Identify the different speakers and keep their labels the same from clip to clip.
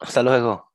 Speaker 1: Hasta luego.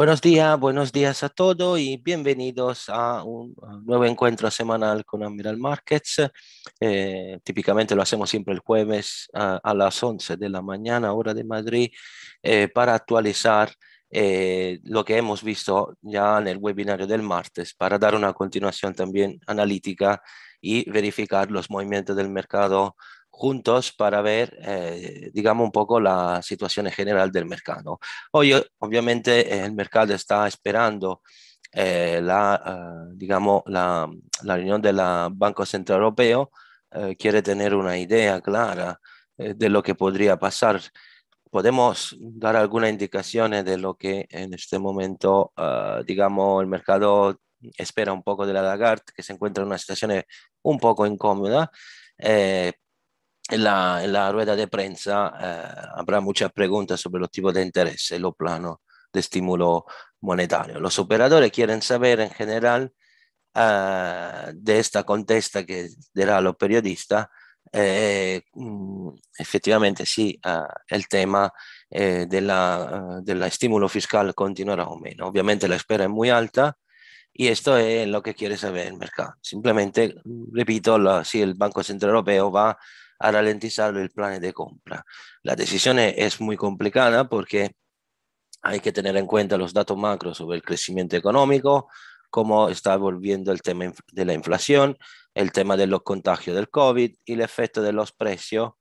Speaker 1: Buenos días, buenos días a todos y bienvenidos a un nuevo encuentro semanal con Admiral Markets. Eh, típicamente lo hacemos siempre el jueves a, las 11 de la mañana, hora de Madrid, eh, para actualizar eh, lo que hemos visto ya en el webinario del martes, para dar una continuación también analítica y verificar los movimientos del mercado juntos para ver, eh, digamos, un poco la situación general del mercado. Hoy, obviamente, el mercado está esperando eh, la, ah, digamos, la, la, reunión del Banco Central Europeo, eh, quiere tener una idea clara de lo que podría pasar. ¿Podemos dar algunas indicaciones de lo que en este momento, ah, digamos, el mercado espera un poco de la Lagarde, que se encuentra en una situación un poco incómoda? Eh, en la, la, rueda de prensa eh, habrá muchas preguntas sobre los tipos de interés y los planos de estímulo monetario. Los operadores quieren saber en general eh, de esta contesta que dará los periodistas eh, mm, efectivamente sí, ah, el tema del estímulo fiscal continuará o menos. Obviamente la espera es muy alta, y esto es lo que quiere saber el mercado. Simplemente, repito, si el Banco Central Europeo va a ralentizar el plan de compra. La decisión es muy complicada porque hay que tener en cuenta los datos macro sobre el crecimiento económico, cómo está volviendo el tema de la inflación, el tema de los contagios del COVID y el efecto de los precios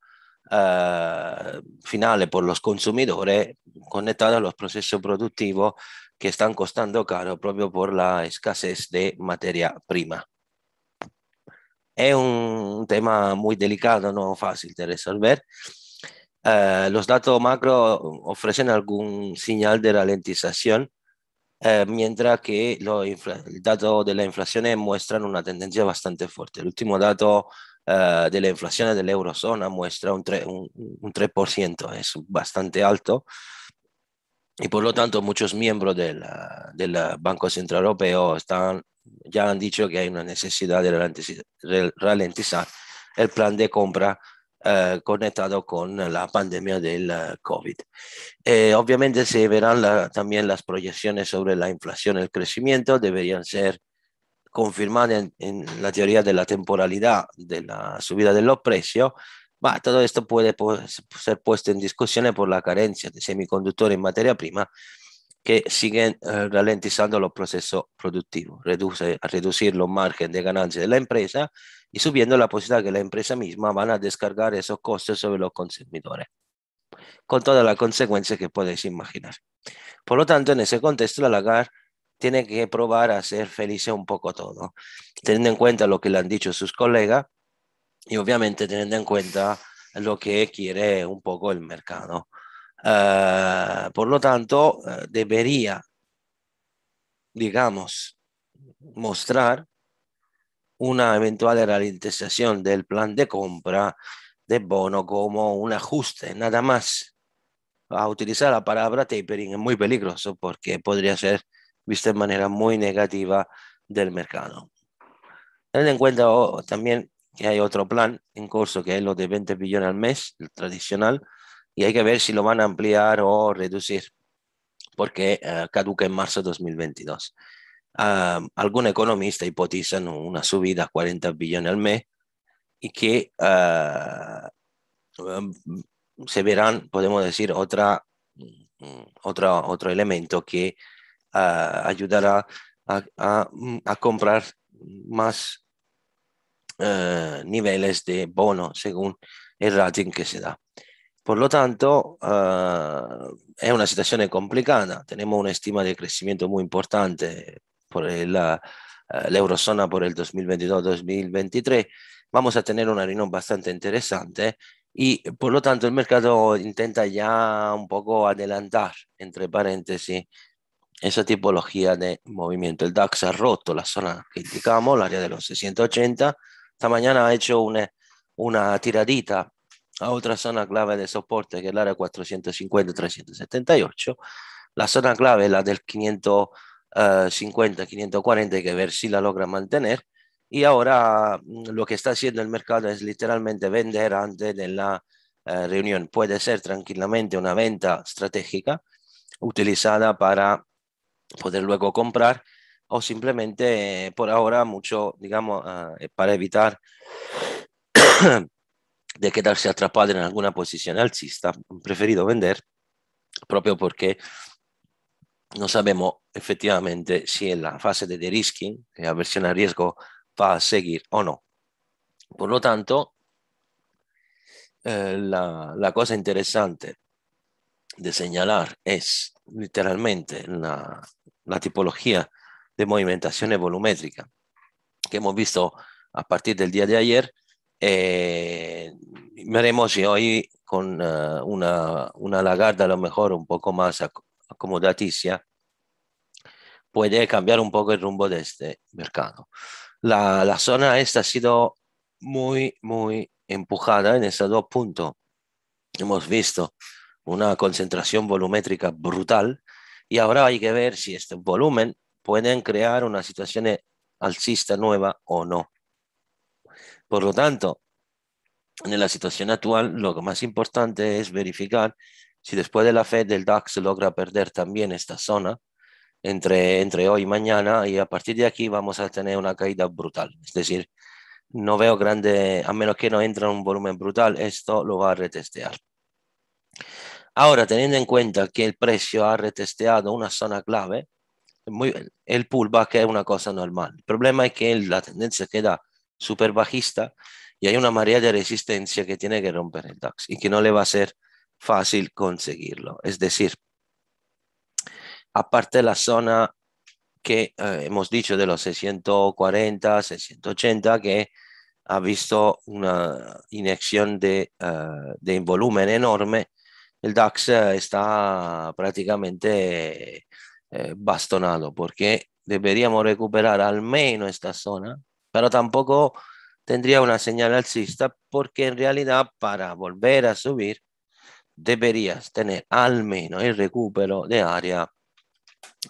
Speaker 1: ah, finales por los consumidores conectados a los procesos productivos que están costando caro propio por la escasez de materia prima es un tema muy delicado, no fácil de resolver. Eh, los datos macro ofrecen algún señal de ralentización, eh, mientras que los datos de la inflación muestran una tendencia bastante fuerte. El último dato eh, de la inflación de la eurozona muestra un, un 3% es bastante alto y por lo tanto muchos miembros del Banco Central Europeo están, ya han dicho que hay una necesidad de ralentizar, el plan de compra eh, conectado con la pandemia del eh, COVID. Eh, obviamente se verán también las proyecciones sobre la inflación, el crecimiento, deberían ser confirmadas en, en la teoría de la temporalidad de la subida de los precios todo esto puede ser puesto en discusión por la carencia de semiconductores en materia prima que siguen eh, ralentizando los procesos productivos, reduce, reducir los márgenes de ganancia de la empresa y subiendo la posibilidad que la empresa misma van a descargar esos costes sobre los consumidores, con todas las consecuencias que podéis imaginar. Por lo tanto, en ese contexto, la lagar tiene que probar a ser feliz un poco todo, teniendo en cuenta lo que le han dicho sus colegas y obviamente teniendo en cuenta lo que quiere un poco el mercado. Eh, por lo tanto, eh, debería, digamos, mostrar una eventual ralentización del plan de compra de bono como un ajuste, nada más. A utilizar la palabra tapering es muy peligroso porque podría ser visto de manera muy negativa del mercado. Teniendo en cuenta oh, también que hay otro plan en curso que es lo de 20 billones al mes, el tradicional, y hay que ver si lo van a ampliar o reducir, porque eh, caduca en marzo de 2022. Algunos algún economista hipotizan una subida a 40 billones al mes y que ah, um, se verán, podemos decir, otra, mm, otra, otro elemento que ah, ayudará a, a mm, comprar más eh, niveles de bono según el rating que se da. Por lo tanto, eh, es una situación complicada. Tenemos una estima de crecimiento muy importante por la, eurozona por el 2022-2023. Vamos a tener una reunión bastante interesante y por lo tanto el mercado intenta ya un poco adelantar, entre paréntesis, esa tipología de movimiento. El DAX ha roto la zona que indicamos, el área de los 680, esta mañana ha hecho una, tiradita a otra zona clave de soporte, que es el área 450-378. La zona clave la del 550-540, que ver si la logra mantener. Y ahora mm, lo que está haciendo el mercado es literalmente vender antes de la eh, reunión. Puede ser tranquilamente una venta estratégica utilizada para poder luego comprar o simplemente eh, por ahora mucho, digamos, ah, eh, para evitar de quedarse atrapado en alguna posición alcista, preferido vender propio porque no sabemos efectivamente si en la fase de de-risking, la versión a riesgo, va a seguir o no. Por lo tanto, eh, la, la, cosa interesante de señalar es literalmente la, la tipología de movimentaciones volumétricas, que hemos visto a partir del día de ayer. veremos eh, si hoy con eh, una, una, lagarda a lo mejor un poco más acomodaticia puede cambiar un poco el rumbo de este mercado. La, la zona esta ha sido muy, muy empujada en estos dos puntos. Hemos visto una concentración volumétrica brutal y ahora hay que ver si este volumen pueden crear una situación alcista nueva o no. Por lo tanto, en la situación actual, lo más importante es verificar si después de la Fed del DAX logra perder también esta zona entre, entre hoy y mañana y a partir de aquí vamos a tener una caída brutal. Es decir, no veo grande, a menos que no entre un volumen brutal, esto lo va a retestear. Ahora, teniendo en cuenta que el precio ha retesteado una zona clave, el pullback es una cosa normal. El problema es que la tendencia queda súper bajista y hay una marea de resistencia que tiene que romper el DAX y que no le va a ser fácil conseguirlo. Es decir, aparte de la zona que eh, hemos dicho de los 640, 680, que ha visto una inyección de, eh, de volumen enorme, el DAX eh, está prácticamente eh, bastonado, porque deberíamos recuperar al menos esta zona, pero tampoco tendría una señal alcista, porque en realidad para volver a subir deberías tener al menos el recupero de área,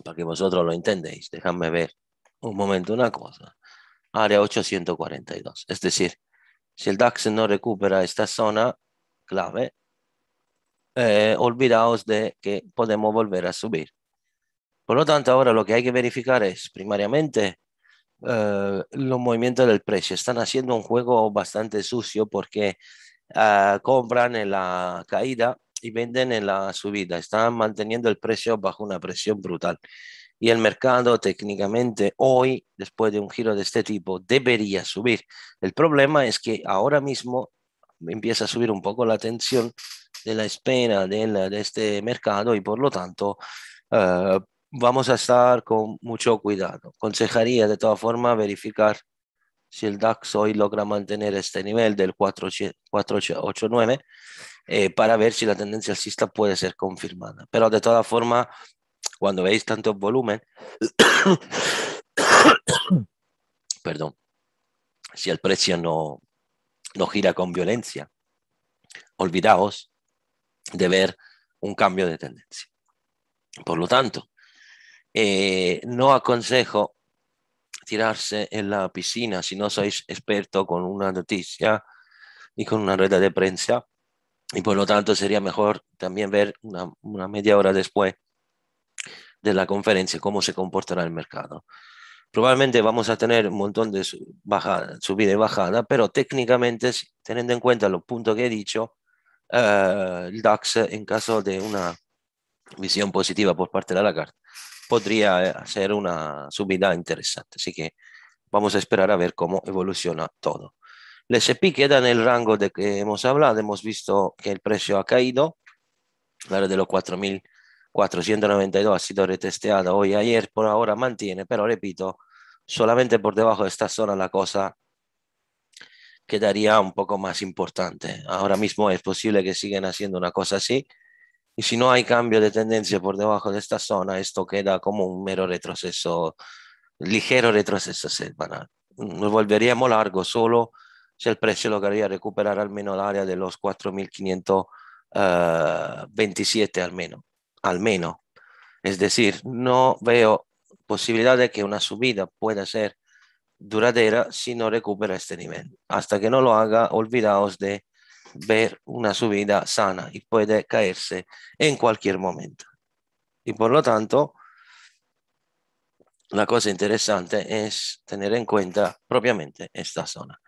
Speaker 1: para que vosotros lo entendéis. Déjame ver un momento una cosa. Área 842. Es decir, si el DAX no recupera esta zona clave, eh, olvidaos de que podemos volver a subir. Por lo tanto, ahora lo que hay que verificar es, primariamente, eh, los movimientos del precio. Están haciendo un juego bastante sucio porque ah, compran en la caída y venden en la subida. Están manteniendo el precio bajo una presión brutal. Y el mercado técnicamente hoy, después de un giro de este tipo, debería subir. El problema es que ahora mismo empieza a subir un poco la tensión de la espera de este mercado y por lo tanto eh, vamos a estar con mucho cuidado. Consejaría de todas formas verificar si el DAX hoy logra mantener este nivel del 489 eh, para ver si la tendencia alcista puede ser confirmada. Pero de todas formas, cuando veis tanto volumen, perdón, si el precio no, no gira con violencia, olvidaos de ver un cambio de tendencia. Por lo tanto, eh, no aconsejo tirarse en la piscina si no sois experto con una noticia y con una rueda de prensa. Y por lo tanto sería mejor también ver una, media hora después de la conferencia cómo se comportará el mercado. Probablemente vamos a tener un montón de subida y bajada, pero técnicamente, teniendo en cuenta los puntos que he dicho, eh, el DAX en caso de una visión positiva por parte de la carta podría ser una subida interesante. Así que vamos a esperar a ver cómo evoluciona todo. El SP queda en el rango de que hemos hablado. Hemos visto que el precio ha caído. La de los 4.492 ha sido retesteada hoy, ayer, por ahora mantiene, pero repito, solamente por debajo de esta zona la cosa quedaría un poco más importante. Ahora mismo es posible que sigan haciendo una cosa así y si no hay cambio de tendencia por debajo de esta zona, esto queda como un mero retroceso, ligero retroceso semanal. Nos volveríamos largo solo si el precio lograría recuperar al menos el área de los 4.527 eh, al menos. Al menos. Es decir, no veo posibilidad de que una subida pueda ser duradera si no recupera este nivel. Hasta que no lo haga, olvidaos de ver una subida sana y puede caerse en cualquier momento. Y por lo tanto, la cosa interesante es tener en cuenta propiamente esta zona.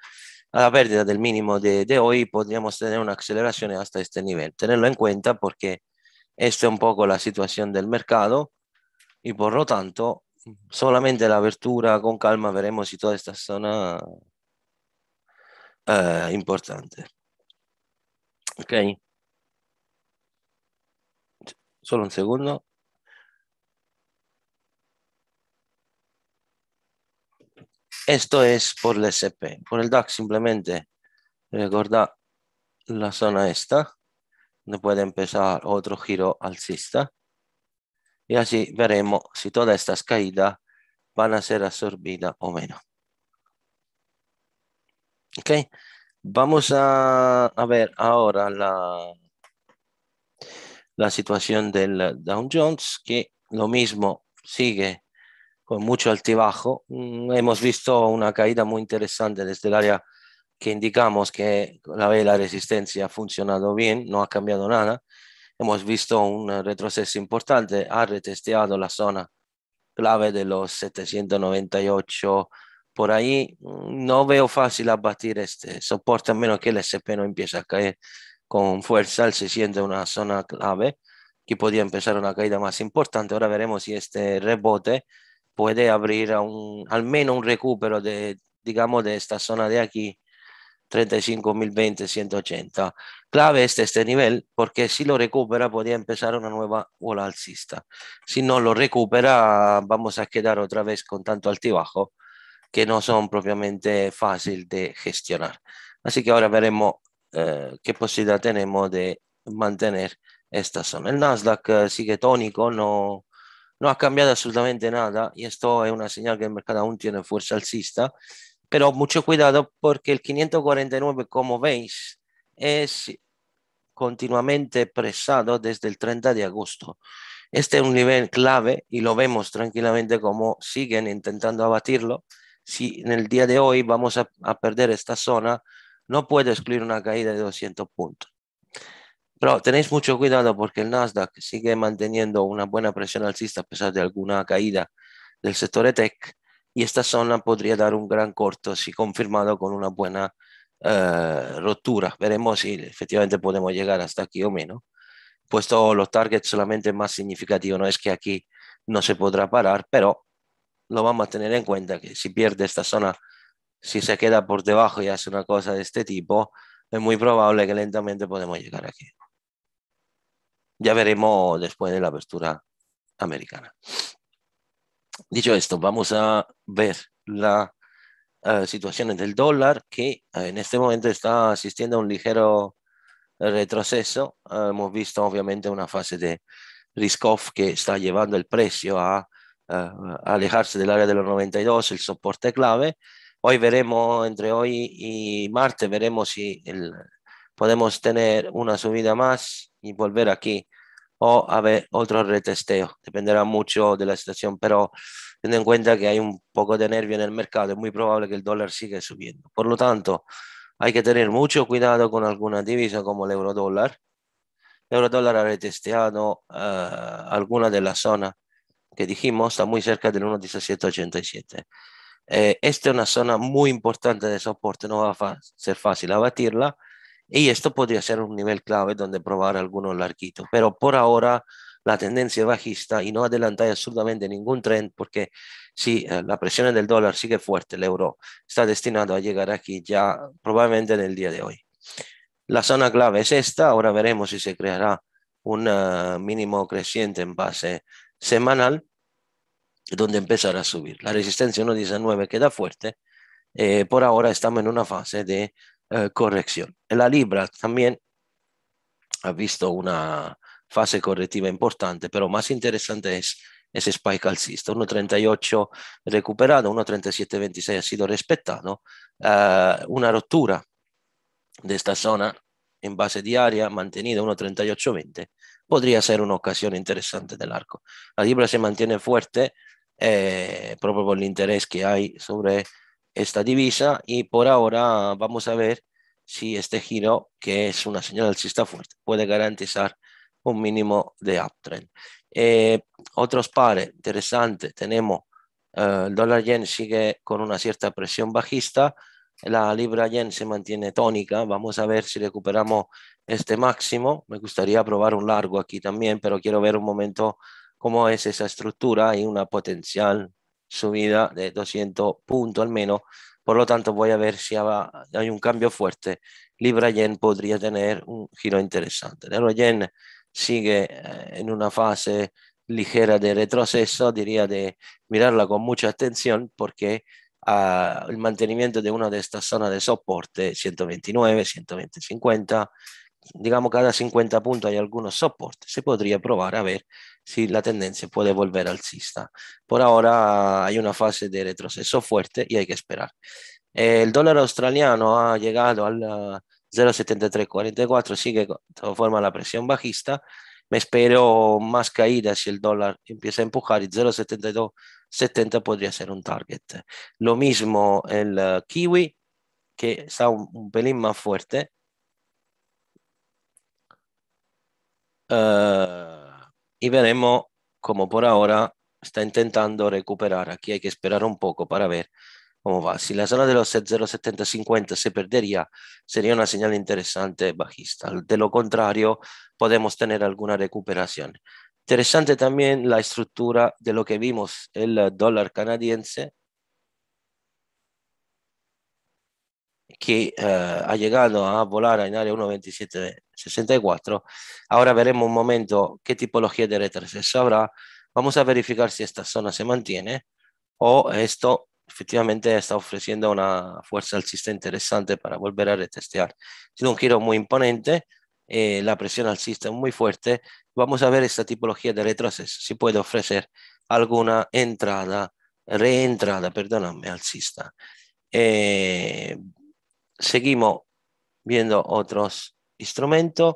Speaker 1: A la pérdida del mínimo de, de hoy podríamos tener una aceleración hasta este nivel. Tenerlo en cuenta porque esta es un poco la situación del mercado y por lo tanto solamente la apertura con calma veremos si toda esta zona eh, importante. Ok. Solo un segundo. Esto es por el SP, por el DAX simplemente. recordar la zona esta, donde puede empezar otro giro alcista. Y así veremos si todas estas caídas van a ser absorbidas o menos. ¿Ok? Vamos a, ver ahora la, la situación del Dow Jones, que lo mismo sigue con mucho altibajo. Mm, hemos visto una caída muy interesante desde el área que indicamos que la vela resistencia ha funcionado bien, no ha cambiado nada. Hemos visto un retroceso importante, ha retesteado la zona clave de los 798 por ahí mm, no veo fácil abatir este soporte a menos que el SP no empiece a caer con fuerza al siente una zona clave que podría empezar una caída más importante. Ahora veremos si este rebote puede abrir un, al menos un recupero de, digamos, de esta zona de aquí, 35.020, 180. Clave este, este nivel, porque si lo recupera podría empezar una nueva ola alcista. Si no lo recupera, vamos a quedar otra vez con tanto altibajo que no son propiamente fáciles de gestionar. Así que ahora veremos eh, qué posibilidad tenemos de mantener esta zona. El Nasdaq eh, sigue tónico, no, no ha cambiado absolutamente nada y esto es una señal que el mercado aún tiene fuerza alcista, pero mucho cuidado porque el 549, como veis, es continuamente presado desde el 30 de agosto. Este es un nivel clave y lo vemos tranquilamente como siguen intentando abatirlo si en el día de hoy vamos a, perder esta zona, no puede excluir una caída de 200 puntos. Pero tenéis mucho cuidado porque el Nasdaq sigue manteniendo una buena presión alcista a pesar de alguna caída del sector tech y esta zona podría dar un gran corto si confirmado con una buena eh, rotura. Veremos si efectivamente podemos llegar hasta aquí o menos. Puesto los targets solamente más significativos, no es que aquí no se podrá parar, pero lo vamos a tener en cuenta, que si pierde esta zona, si se queda por debajo y hace una cosa de este tipo, es muy probable que lentamente podemos llegar aquí. Ya veremos después de la apertura americana. Dicho esto, vamos a ver la eh, situaciones del dólar, que eh, en este momento está asistiendo a un ligero retroceso. hemos visto obviamente una fase de risk-off que está llevando el precio a alejarse del área de los 92, el soporte clave. Hoy veremos, entre hoy y martes, veremos si podemos tener una subida más y volver aquí o haber otro retesteo. Dependerá mucho de la situación, pero teniendo en cuenta que hay un poco de nervio en el mercado, es muy probable que el dólar siga subiendo. Por lo tanto, hay que tener mucho cuidado con alguna divisa como el eurodólar. dólar. El euro dólar ha retesteado ah, alguna de las zonas que dijimos está muy cerca del 1.1787. Eh, esta es una zona muy importante de soporte, no va a ser fácil abatirla y esto podría ser un nivel clave donde probar algunos larguitos, pero por ahora la tendencia bajista y no adelantar absolutamente ningún tren porque si eh, la presión del dólar sigue fuerte, el euro está destinado a llegar aquí ya probablemente en el día de hoy. La zona clave es esta, ahora veremos si se creará un eh, mínimo creciente en base semanal donde empezará a subir. La resistencia 1.19 queda fuerte. Eh, por ahora estamos en una fase de eh, corrección. La libra también ha visto una fase correctiva importante, pero más interesante es ese spike alcista. 1.38 recuperado, 1.37.26 ha sido respetado. Eh, una rotura de esta zona en base diaria mantenida 1.38.20 podría ser una ocasión interesante del arco. La libra se mantiene fuerte eh, por el interés que hay sobre esta divisa y por ahora vamos a ver si este giro, que es una señal alcista fuerte, puede garantizar un mínimo de uptrend. Eh, otros pares interesantes, tenemos eh, el dólar yen sigue con una cierta presión bajista, la libra yen se mantiene tónica. Vamos a ver si recuperamos este máximo. Me gustaría probar un largo aquí también, pero quiero ver un momento cómo es esa estructura. y una potencial subida de 200 puntos al menos. Por lo tanto, voy a ver si hay un cambio fuerte. Libra Yen podría tener un giro interesante. El Yen sigue eh, en una fase ligera de retroceso, diría de mirarla con mucha atención porque el mantenimiento de una de estas zonas de soporte 129, 120, 50, digamos cada 50 puntos hay algunos soportes, se podría probar a ver si la tendencia puede volver alcista. Por ahora hay una fase de retroceso fuerte y hay que esperar. El dólar australiano ha llegado al 0,7344, ah, sigue de forma la presión bajista. Me espero más caídas si el dólar empieza a empujar y 0,72 70 podría ser un target. Lo mismo el kiwi, que está un, pelín más fuerte. Ah, y veremos cómo por ahora está intentando recuperar. Aquí hay que esperar un poco para ver cómo va. Si la zona de los 0,70-50 se perdería, sería una señal interesante bajista. De lo contrario, podemos tener alguna recuperación. Interesante también la estructura de lo que vimos, el eh, dólar canadiense, que eh, ha llegado a volar en área 1.2764. Ahora veremos un momento qué tipología de retroceso habrá. Vamos a verificar si esta zona se mantiene o esto efectivamente está ofreciendo una fuerza alcista interesante para volver a retestear. Tiene un giro muy imponente, eh, la presión al alcista muy fuerte, vamos a ver esta tipología de retroceso, si puede ofrecer alguna entrada, reentrada, perdóname, alcista. Eh, seguimos viendo otros instrumentos.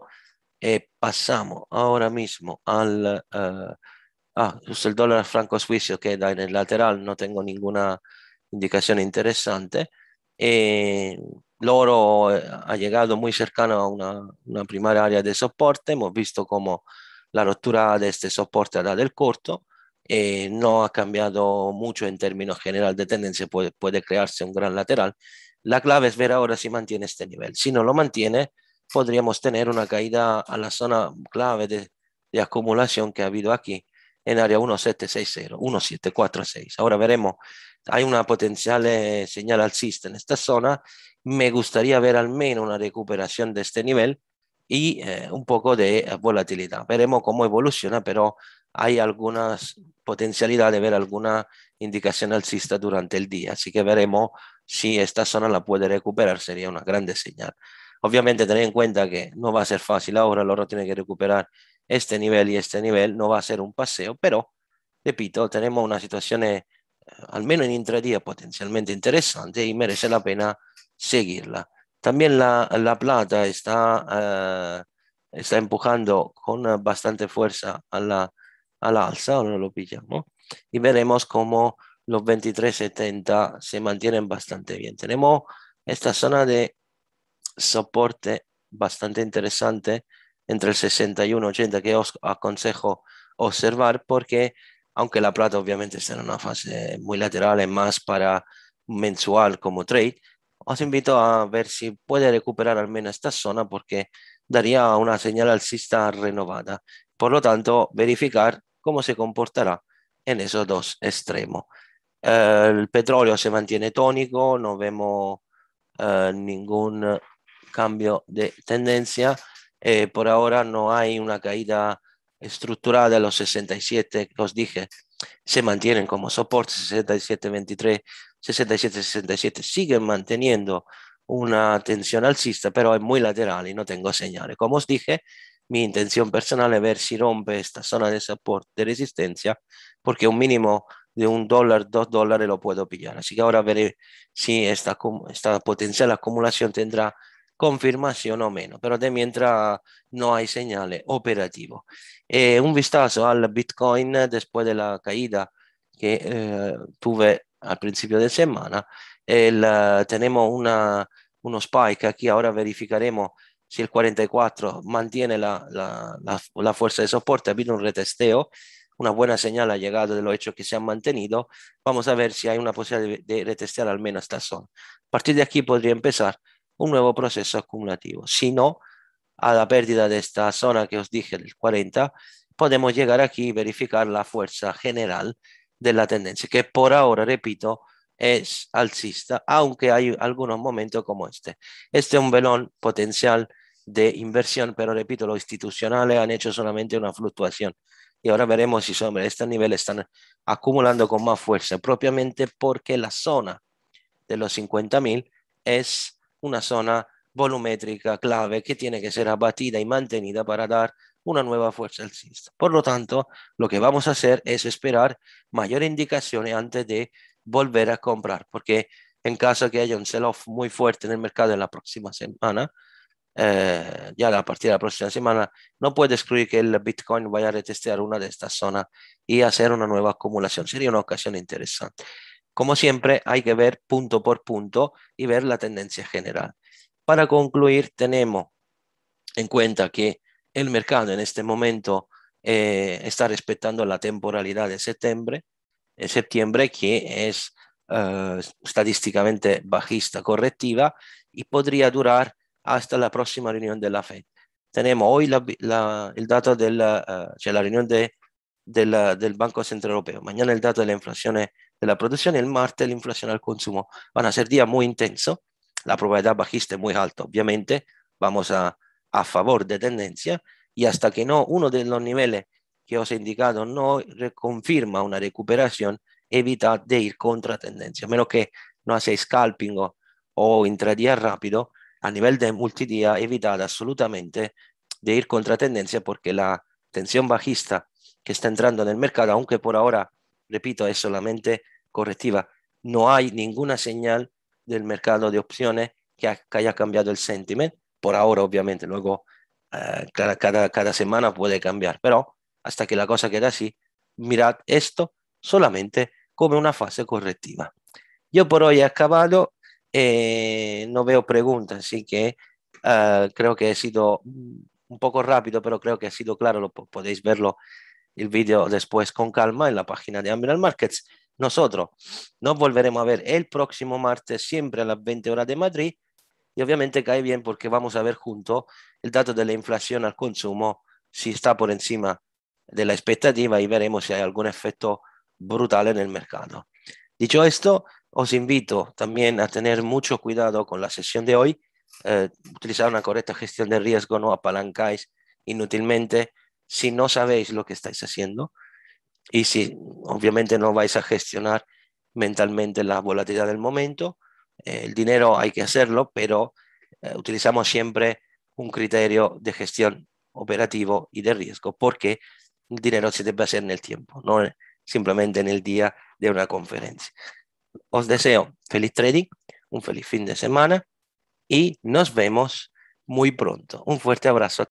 Speaker 1: Eh, pasamos ahora mismo al... Eh, ah, justo el dólar franco suizo que da en el lateral, no tengo ninguna indicación interesante. Eh, Loro eh, ha llegado muy cercano a una, primera área de soporte, hemos visto cómo la rotura de este soporte ha dado el corto, eh, no ha cambiado mucho en términos general de tendencia, puede, crearse un gran lateral. La clave es ver ahora si mantiene este nivel. Si no lo mantiene, podríamos tener una caída a la zona clave de, de acumulación que ha habido aquí en área 1760, 1746. Ahora veremos hay una potencial eh, señal alcista en esta zona, me gustaría ver al menos una recuperación de este nivel y eh, un poco de eh, volatilidad. Veremos cómo evoluciona, pero hay algunas potencialidad de ver alguna indicación alcista durante el día, así que veremos si esta zona la puede recuperar, sería una gran señal. Obviamente tener en cuenta que no va a ser fácil ahora, el oro tiene que recuperar este nivel y este nivel, no va a ser un paseo, pero, repito, tenemos una situación al menos en intradía potencialmente interesante y merece la pena seguirla. También la, plata está, eh, está empujando con bastante fuerza a la, alza, ahora lo pillamos, y veremos cómo los 23.70 se mantienen bastante bien. Tenemos esta zona de soporte bastante interesante entre el 61 y 80 que os aconsejo observar porque aunque La Plata obviamente está en una fase muy lateral, es más para mensual como trade, os invito a ver si puede recuperar al menos esta zona porque daría una señal alcista renovada. Por lo tanto, verificar cómo se comportará en esos dos extremos. El petróleo se mantiene tónico, no vemos eh, ningún cambio de tendencia. Eh, por ahora no hay una caída estructurada los 67 que os dije se mantienen como soporte 67-23, 67-67, siguen manteniendo una tensión alcista, pero es muy lateral y no tengo señales. Como os dije, mi intención personal es ver si rompe esta zona de soporte de resistencia, porque un mínimo de un dólar, dos dólares lo puedo pillar. Así que ahora veré si esta, esta potencial acumulación tendrá confirmación o menos, pero de mientras no hay señales operativo. Eh, un vistazo al Bitcoin después de la caída que eh, tuve al principio de semana. Eh, tenemos una, uno spike aquí, ahora verificaremos si el 44 mantiene la, la, la fuerza de soporte, ha habido un retesteo, una buena señal ha llegado de lo hecho que se han mantenido, vamos a ver si hay una posibilidad de retestear al menos esta zona. A partir de aquí podría empezar un nuevo proceso acumulativo, Si no, a la pérdida de esta zona que os dije del 40, podemos llegar aquí y verificar la fuerza general de la tendencia, que por ahora, repito, es alcista, aunque hay algunos momentos como este. Este es un velón potencial de inversión, pero repito, los institucionales han hecho solamente una fluctuación. Y ahora veremos si sobre este nivel están acumulando con más fuerza, propiamente porque la zona de los 50.000 es una zona volumétrica clave que tiene que ser abatida y mantenida para dar una nueva fuerza al alcista. Por lo tanto, lo que vamos a hacer es esperar mayores indicaciones antes de volver a comprar, porque en caso que haya un sell-off muy fuerte en el mercado en la próxima semana, eh, ya a partir de la próxima semana, no puede excluir que el Bitcoin vaya a retestear una de estas zonas y hacer una nueva acumulación. Sería una ocasión interesante. Como siempre, hay que ver punto por punto y ver la tendencia general. Para concluir, tenemos en cuenta que el mercado en este momento eh, está respetando la temporalidad de septiembre, eh, septiembre que es eh, estadísticamente bajista correctiva y podría durar hasta la próxima reunión de la FED. Tenemos hoy el dato de la, la reunión de, del Banco Central Europeo, mañana el dato de la inflación de la producción, el martes la inflación al consumo. Van a ser días muy intensos, la probabilidad bajista es muy alta, obviamente vamos a, a favor de tendencia y hasta que no uno de los niveles que os he indicado no reconfirma una recuperación, ...evita de ir contra tendencia, a menos que no hacéis scalping o, o intradía rápido, a nivel de multidía, evitad absolutamente de ir contra tendencia porque la tensión bajista que está entrando en el mercado, aunque por ahora repito, es solamente correctiva. No hay ninguna señal del mercado de opciones que, haya cambiado el sentimiento, Por ahora, obviamente, luego eh, cada, semana puede cambiar, pero hasta que la cosa quede así, mirad esto solamente como una fase correctiva. Yo por hoy he acabado, eh, no veo preguntas, así que eh, creo que he sido un poco rápido, pero creo que ha sido claro, lo podéis verlo el vídeo después con calma en la página de Amiral Markets. Nosotros nos volveremos a ver el próximo martes, siempre a las 20 horas de Madrid. Y obviamente cae bien porque vamos a ver junto el dato de la inflación al consumo, si está por encima de la expectativa y veremos si hay algún efecto brutal en el mercado. Dicho esto, os invito también a tener mucho cuidado con la sesión de hoy, eh, utilizar una correcta gestión de riesgo, no apalancáis inútilmente si no sabéis lo que estáis haciendo y si obviamente no vais a gestionar mentalmente la volatilidad del momento, eh, el dinero hay que hacerlo, pero eh, utilizamos siempre un criterio de gestión operativo y de riesgo, porque el dinero se debe hacer en el tiempo, no simplemente en el día de una conferencia. Os deseo feliz trading, un feliz fin de semana y nos vemos muy pronto. Un fuerte abrazo.